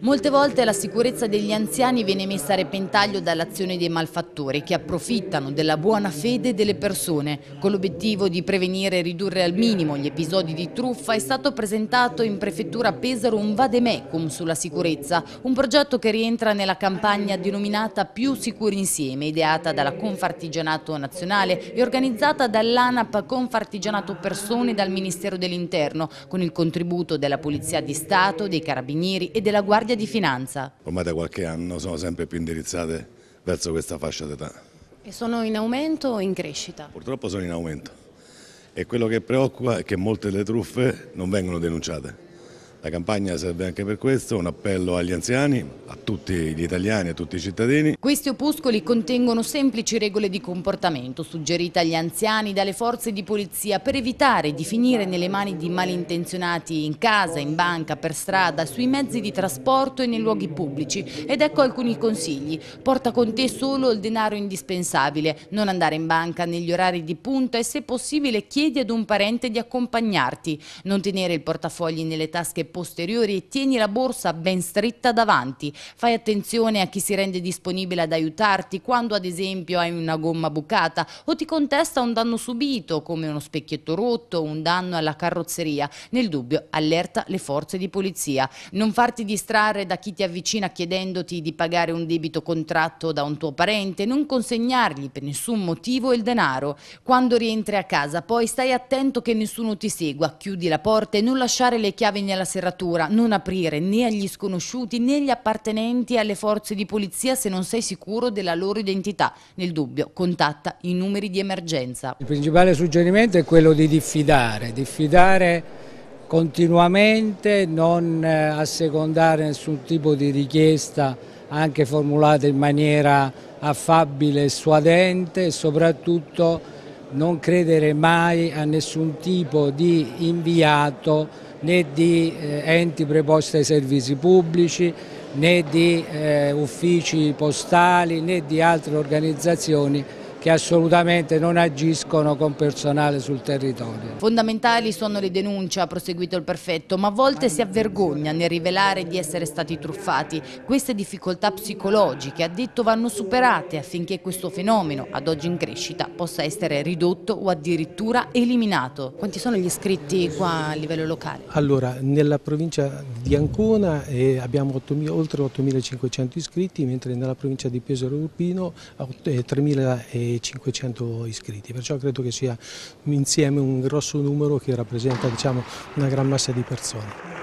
Molte volte la sicurezza degli anziani viene messa a repentaglio dall'azione dei malfattori che approfittano della buona fede delle persone. Con l'obiettivo di prevenire e ridurre al minimo gli episodi di truffa è stato presentato in prefettura Pesaro un Vademecum sulla sicurezza, un progetto che rientra nella campagna denominata Più Sicuri Insieme, ideata dalla Confartigianato Nazionale e organizzata dall'ANAP Confartigianato Persone e dal Ministero dell'Interno, con il contributo della Polizia di Stato, dei Carabinieri e della Guardia Guardia di Finanza. Ormai da qualche anno sono sempre più indirizzate verso questa fascia d'età. E sono in aumento o in crescita? Purtroppo sono in aumento e quello che preoccupa è che molte delle truffe non vengono denunciate. La campagna serve anche per questo, un appello agli anziani, a tutti gli italiani, a tutti i cittadini. Questi opuscoli contengono semplici regole di comportamento suggerite agli anziani dalle forze di polizia per evitare di finire nelle mani di malintenzionati in casa, in banca, per strada, sui mezzi di trasporto e nei luoghi pubblici. Ed ecco alcuni consigli. Porta con te solo il denaro indispensabile, non andare in banca negli orari di punta e se possibile chiedi ad un parente di accompagnarti, non tenere il portafogli nelle tasche posteriori e tieni la borsa ben stretta davanti. Fai attenzione a chi si rende disponibile ad aiutarti quando ad esempio hai una gomma bucata o ti contesta un danno subito come uno specchietto rotto o un danno alla carrozzeria. Nel dubbio allerta le forze di polizia. Non farti distrarre da chi ti avvicina chiedendoti di pagare un debito contratto da un tuo parente, non consegnargli per nessun motivo il denaro. Quando rientri a casa poi stai attento che nessuno ti segua, chiudi la porta e non lasciare le chiavi nella serrata serratura, non aprire né agli sconosciuti né agli appartenenti alle forze di polizia se non sei sicuro della loro identità. Nel dubbio contatta i numeri di emergenza. Il principale suggerimento è quello di diffidare, diffidare continuamente, non eh, assecondare nessun tipo di richiesta anche formulata in maniera affabile e suadente e soprattutto non credere mai a nessun tipo di inviato né di eh, enti preposti ai servizi pubblici, né di eh, uffici postali, né di altre organizzazioni che assolutamente non agiscono con personale sul territorio. Fondamentali sono le denunce, ha proseguito il prefetto, ma a volte si avvergogna nel rivelare di essere stati truffati. Queste difficoltà psicologiche, ha detto, vanno superate affinché questo fenomeno, ad oggi in crescita, possa essere ridotto o addirittura eliminato. Quanti sono gli iscritti qua a livello locale? Allora, nella provincia di Ancona eh, abbiamo 8, oltre 8.500 iscritti, mentre nella provincia di Pesaro Urpino 3.000 e 500 iscritti, perciò credo che sia insieme un grosso numero che rappresenta diciamo, una gran massa di persone.